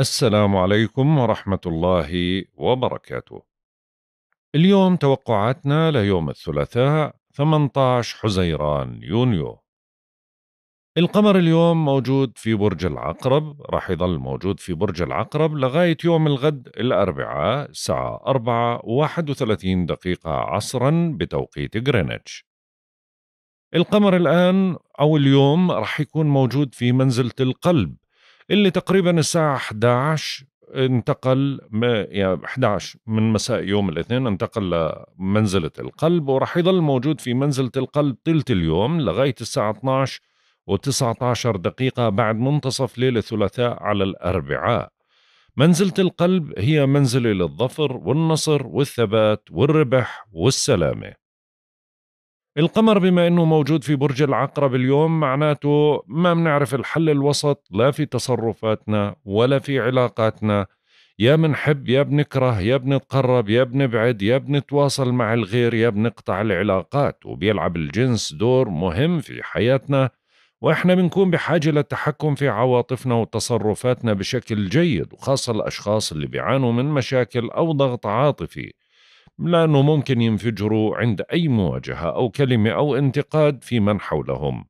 السلام عليكم ورحمة الله وبركاته. اليوم توقعاتنا ليوم الثلاثاء 18 حزيران يونيو. القمر اليوم موجود في برج العقرب، راح يظل موجود في برج العقرب لغاية يوم الغد الأربعاء الساعة 4 31 دقيقة عصرا بتوقيت غرينتش. القمر الآن أو اليوم راح يكون موجود في منزلة القلب اللي تقريبا الساعة 11 انتقل يعني 11 من مساء يوم الاثنين انتقل لمنزلة القلب وراح يضل موجود في منزلة القلب طيلة اليوم لغاية الساعة 12 و19 دقيقة بعد منتصف ليلة الثلاثاء على الأربعاء منزلة القلب هي منزلة للظفر والنصر والثبات والربح والسلامة القمر بما انه موجود في برج العقرب اليوم معناته ما بنعرف الحل الوسط لا في تصرفاتنا ولا في علاقاتنا يا بنحب يا بنكره يا بنتقرب يا بنبعد يا بنتواصل مع الغير يا بنقطع العلاقات وبيلعب الجنس دور مهم في حياتنا واحنا بنكون بحاجه للتحكم في عواطفنا وتصرفاتنا بشكل جيد وخاصه الاشخاص اللي بيعانوا من مشاكل او ضغط عاطفي لأنه ممكن ينفجروا عند أي مواجهة أو كلمة أو انتقاد في من حولهم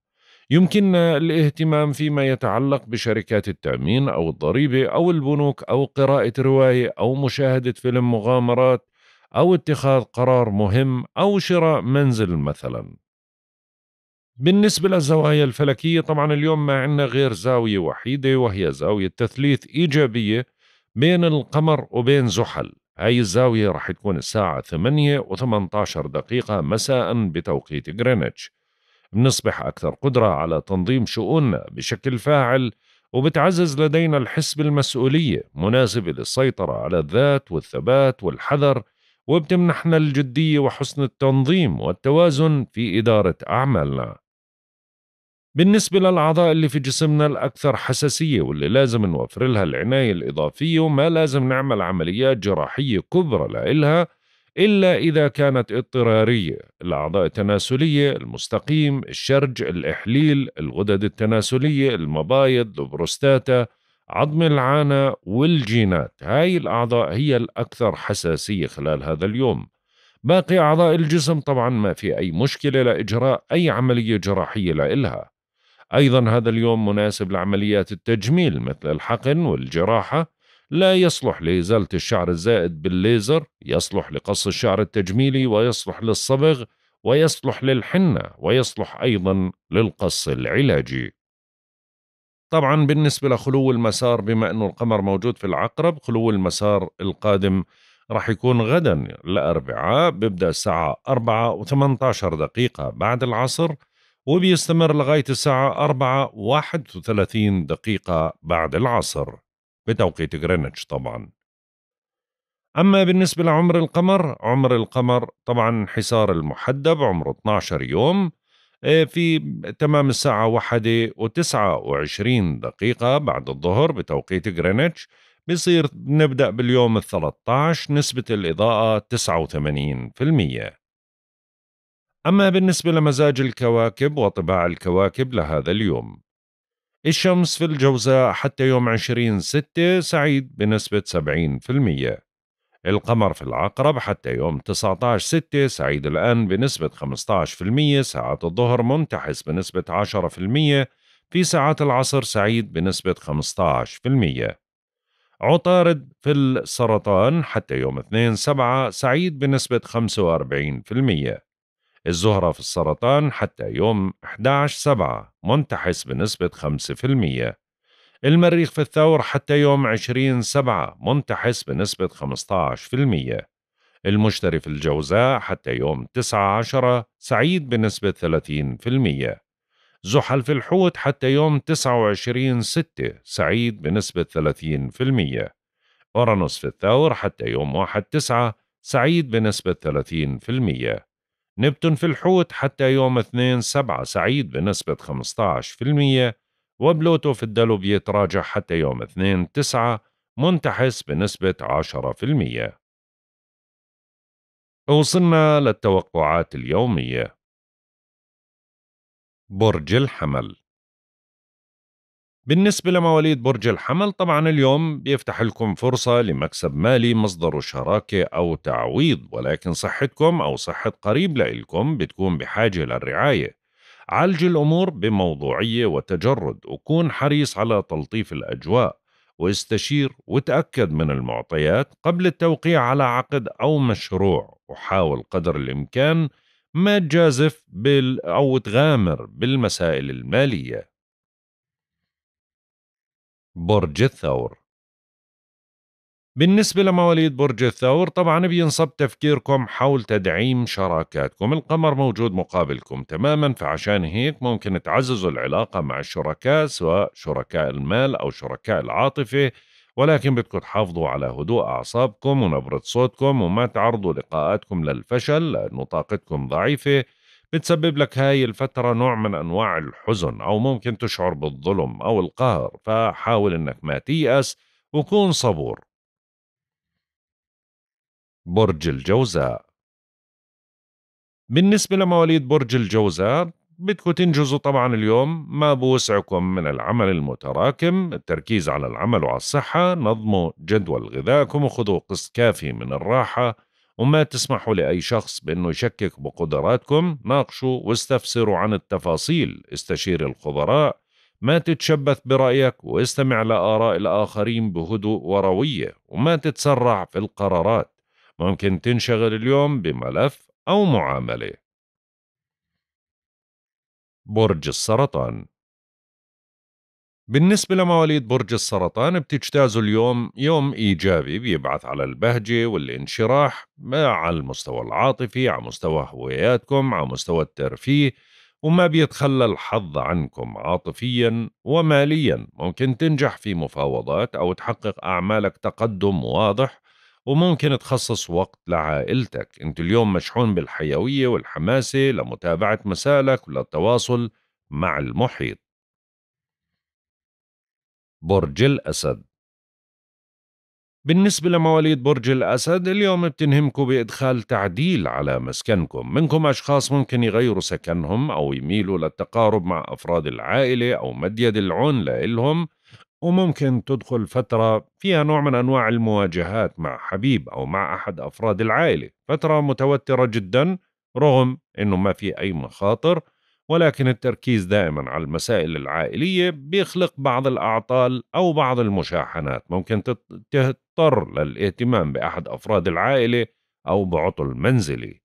يمكننا الاهتمام فيما يتعلق بشركات التأمين أو الضريبة أو البنوك أو قراءة رواية أو مشاهدة فيلم مغامرات أو اتخاذ قرار مهم أو شراء منزل مثلا بالنسبة للزوايا الفلكية طبعا اليوم ما عندنا غير زاوية وحيدة وهي زاوية تثليث إيجابية بين القمر وبين زحل هاي الزاوية راح تكون الساعة 8 و18 دقيقة مساء بتوقيت غرينتش بنصبح أكثر قدرة على تنظيم شؤوننا بشكل فاعل وبتعزز لدينا الحس بالمسؤولية مناسبة للسيطرة على الذات والثبات والحذر وبتمنحنا الجدية وحسن التنظيم والتوازن في إدارة أعمالنا بالنسبة للأعضاء اللي في جسمنا الأكثر حساسية واللي لازم نوفر لها العناية الإضافية وما لازم نعمل عمليات جراحية كبرى لإلها إلا إذا كانت اضطرارية الأعضاء التناسلية المستقيم الشرج الإحليل الغدد التناسلية المبايض البروستاتا عظم العانة والجينات هاي الأعضاء هي الأكثر حساسية خلال هذا اليوم باقي أعضاء الجسم طبعا ما في أي مشكلة لإجراء أي عملية جراحية لإلها أيضا هذا اليوم مناسب لعمليات التجميل مثل الحقن والجراحة لا يصلح لإزالة الشعر الزائد بالليزر يصلح لقص الشعر التجميلي ويصلح للصبغ ويصلح للحنة ويصلح أيضا للقص العلاجي طبعا بالنسبة لخلو المسار بما أنه القمر موجود في العقرب خلو المسار القادم راح يكون غدا الأربعاء بيبدأ الساعة 4 و18 دقيقة بعد العصر وبيستمر لغاية الساعة أربعة واحد وثلاثين دقيقة بعد العصر بتوقيت غرينتش طبعا أما بالنسبة لعمر القمر عمر القمر طبعا حصار المحدب عمره 12 يوم آه، في تمام الساعة واحدة وتسعة وعشرين دقيقة بعد الظهر بتوقيت غرينتش بصير نبدأ باليوم الثلاثة عشر نسبة الإضاءة تسعة وثمانين في المية أما بالنسبة لمزاج الكواكب وطباع الكواكب لهذا اليوم الشمس في الجوزاء حتى يوم 20 ستة سعيد بنسبة 70% القمر في العقرب حتى يوم 19 ستة سعيد الآن بنسبة 15% ساعات الظهر منتحس بنسبة 10% في ساعات العصر سعيد بنسبة 15% عطارد في السرطان حتى يوم 2 سبعة سعيد بنسبة 45% الزهرة في السرطان حتى يوم 11 7 منتحس بنسبة 5% المريخ في الثور حتى يوم 20 7 منتحس بنسبة 15% المشتري في الجوزاء حتى يوم 9 10 سعيد بنسبة 30% زحل في الحوت حتى يوم 29 6 سعيد بنسبة 30% أورانوس في الثور حتى يوم 1 9 سعيد بنسبة 30% نبتون في الحوت حتى يوم 2 7 سعيد بنسبة 15% وبلوتو في الدلو بيتراجع حتى يوم 2 9 منتحس بنسبة 10% وصلنا للتوقعات اليومية برج الحمل بالنسبة لمواليد برج الحمل طبعا اليوم بيفتح لكم فرصة لمكسب مالي مصدر شراكة أو تعويض ولكن صحتكم أو صحة قريب لإلكم بتكون بحاجة للرعاية عالج الأمور بموضوعية وتجرد وكون حريص على تلطيف الأجواء واستشير وتأكد من المعطيات قبل التوقيع على عقد أو مشروع وحاول قدر الإمكان ما تجازف بال أو تغامر بالمسائل المالية برج الثور بالنسبة لمواليد برج الثور طبعا بينصب تفكيركم حول تدعيم شراكاتكم القمر موجود مقابلكم تماما فعشان هيك ممكن تعززوا العلاقة مع الشركاء سواء شركاء المال أو شركاء العاطفة ولكن بدكم تحافظوا على هدوء أعصابكم ونبرة صوتكم وما تعرضوا لقاءاتكم للفشل لأنه طاقتكم ضعيفة بتسبب لك هاي الفترة نوع من أنواع الحزن أو ممكن تشعر بالظلم أو القهر فحاول أنك ما تيأس وكون صبور برج الجوزاء بالنسبة لمواليد برج الجوزاء بدكم تنجزوا طبعا اليوم ما بوسعكم من العمل المتراكم التركيز على العمل وعلى الصحة نظموا جدول غذائكم وخذوا قسط كافي من الراحة وما تسمحوا لأي شخص بأنه يشكك بقدراتكم ناقشوا واستفسروا عن التفاصيل استشير الخبراء ما تتشبث برأيك واستمع لآراء الآخرين بهدوء وروية وما تتسرع في القرارات ممكن تنشغل اليوم بملف أو معاملة برج السرطان بالنسبة لمواليد برج السرطان بتجتازوا اليوم يوم إيجابي بيبعث على البهجة والانشراح على المستوى العاطفي على مستوى هواياتكم على مستوى الترفيه وما بيتخلى الحظ عنكم عاطفيا وماليا ممكن تنجح في مفاوضات أو تحقق أعمالك تقدم واضح وممكن تخصص وقت لعائلتك انت اليوم مشحون بالحيوية والحماسة لمتابعة مسالك وللتواصل مع المحيط برج الأسد بالنسبة لمواليد برج الأسد اليوم بتنهمكم بإدخال تعديل على مسكنكم منكم أشخاص ممكن يغيروا سكنهم أو يميلوا للتقارب مع أفراد العائلة أو مديد العون لإلهم وممكن تدخل فترة فيها نوع من أنواع المواجهات مع حبيب أو مع أحد أفراد العائلة فترة متوترة جدا رغم أنه ما في أي مخاطر ولكن التركيز دائما على المسائل العائلية بيخلق بعض الأعطال أو بعض المشاحنات ممكن تضطر للاهتمام بأحد أفراد العائلة أو بعطل منزلي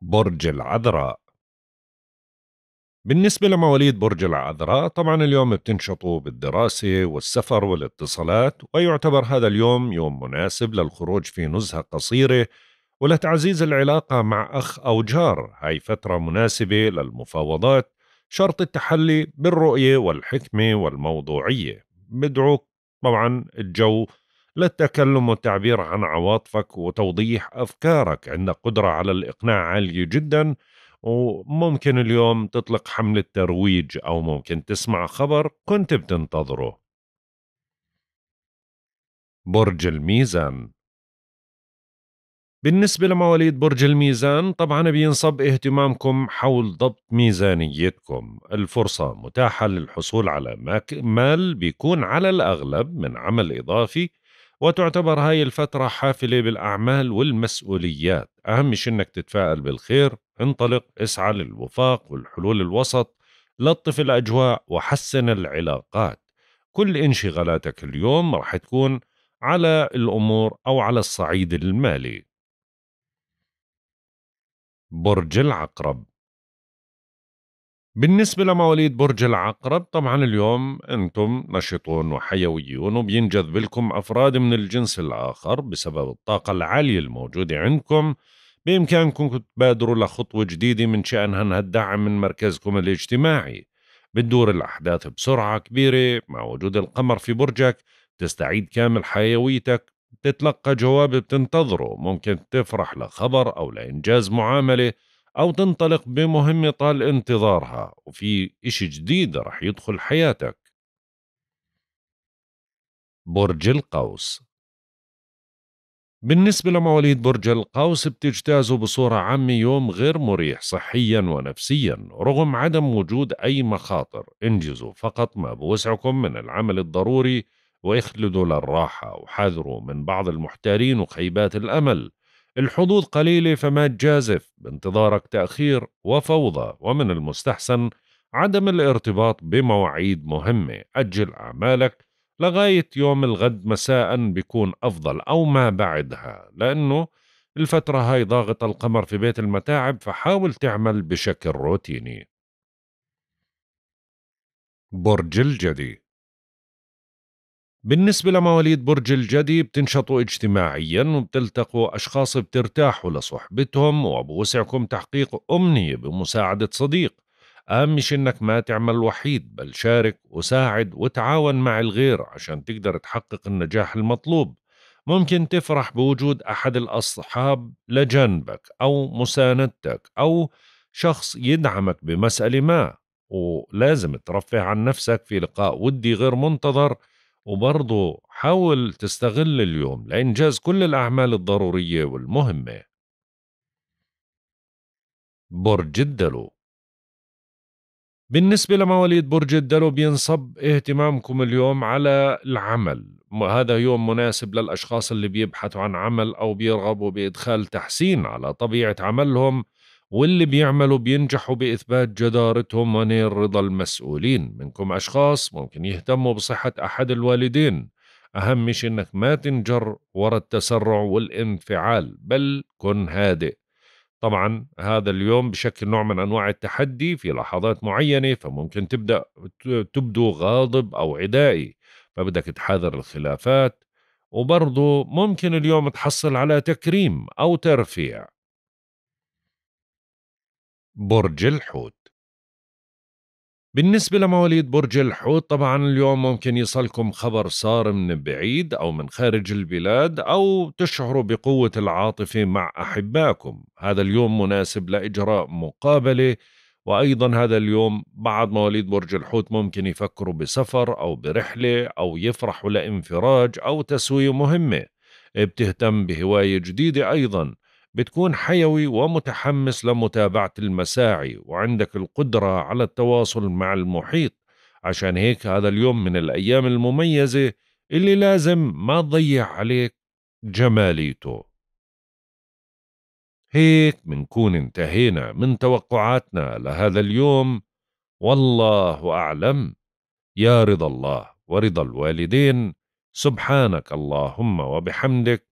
برج العذراء بالنسبة لمواليد برج العذراء طبعا اليوم بتنشطوا بالدراسة والسفر والاتصالات ويعتبر هذا اليوم يوم مناسب للخروج في نزهة قصيرة ولتعزيز العلاقة مع أخ أو جار هاي فترة مناسبة للمفاوضات شرط التحلي بالرؤية والحكمة والموضوعية بدعوك طبعا الجو للتكلم والتعبير عن عواطفك وتوضيح أفكارك عندك قدرة على الإقناع عالية جدا وممكن اليوم تطلق حملة ترويج أو ممكن تسمع خبر كنت بتنتظره برج الميزان بالنسبة لمواليد برج الميزان طبعا بينصب اهتمامكم حول ضبط ميزانيتكم الفرصة متاحة للحصول على مال بيكون على الأغلب من عمل إضافي وتعتبر هاي الفترة حافلة بالأعمال والمسؤوليات أهم شيء أنك تتفائل بالخير انطلق اسعى للوفاق والحلول الوسط لطف الأجواء وحسن العلاقات كل انشغالاتك اليوم راح تكون على الأمور أو على الصعيد المالي برج العقرب بالنسبة لمواليد برج العقرب طبعا اليوم أنتم نشطون وحيويون وبينجذب لكم أفراد من الجنس الآخر بسبب الطاقة العالية الموجودة عندكم بإمكانكم تبادروا لخطوة جديدة من شأنها أنها الدعم من مركزكم الاجتماعي بتدور الأحداث بسرعة كبيرة مع وجود القمر في برجك تستعيد كامل حيويتك تتلقى جواب بتنتظره ممكن تفرح لخبر أو لإنجاز معاملة أو تنطلق بمهمة طال انتظارها وفي إشي جديد رح يدخل حياتك برج القوس بالنسبة لمواليد برج القوس بتجتازوا بصورة عامة يوم غير مريح صحيا ونفسيا رغم عدم وجود أي مخاطر انجزوا فقط ما بوسعكم من العمل الضروري ويخلدوا للراحة وحذروا من بعض المحتارين وخيبات الأمل الحظوظ قليلة فما تجازف بانتظارك تأخير وفوضى ومن المستحسن عدم الارتباط بمواعيد مهمة أجل أعمالك لغاية يوم الغد مساء بيكون أفضل أو ما بعدها لأنه الفترة هاي ضاغط القمر في بيت المتاعب فحاول تعمل بشكل روتيني برج الجدي بالنسبة لمواليد برج الجدي بتنشطوا اجتماعيا وبتلتقوا أشخاص بترتاحوا لصحبتهم وبوسعكم تحقيق أمنية بمساعدة صديق أهم شي إنك ما تعمل وحيد بل شارك وساعد وتعاون مع الغير عشان تقدر تحقق النجاح المطلوب ممكن تفرح بوجود أحد الأصحاب لجنبك أو مساندتك أو شخص يدعمك بمسألة ما ولازم ترفه عن نفسك في لقاء ودي غير منتظر وبرضه حاول تستغل اليوم لإنجاز كل الأعمال الضرورية والمهمة برج الدلو بالنسبة لمواليد برج الدلو بينصب اهتمامكم اليوم على العمل هذا يوم مناسب للأشخاص اللي بيبحثوا عن عمل أو بيرغبوا بإدخال تحسين على طبيعة عملهم واللي بيعملوا بينجحوا بإثبات جدارتهم ونير رضا المسؤولين منكم أشخاص ممكن يهتموا بصحة أحد الوالدين أهم شيء إنك ما تنجر وراء التسرع والانفعال بل كن هادئ طبعا هذا اليوم بشكل نوع من أنواع التحدي في لحظات معينة فممكن تبدأ تبدو غاضب أو عدائي فبدك تحاذر الخلافات وبرضه ممكن اليوم تحصل على تكريم أو ترفيع برج الحوت بالنسبة لمواليد برج الحوت طبعا اليوم ممكن يصلكم خبر صار من بعيد أو من خارج البلاد أو تشعروا بقوة العاطفة مع أحبائكم هذا اليوم مناسب لإجراء مقابلة وأيضا هذا اليوم بعض مواليد برج الحوت ممكن يفكروا بسفر أو برحلة أو يفرحوا لانفراج أو تسوية مهمة بتهتم بهواية جديدة أيضا بتكون حيوي ومتحمس لمتابعة المساعي وعندك القدرة على التواصل مع المحيط عشان هيك هذا اليوم من الأيام المميزة اللي لازم ما تضيع عليك جماليته هيك منكون انتهينا من توقعاتنا لهذا اليوم والله أعلم يا رضا الله ورضا الوالدين سبحانك اللهم وبحمدك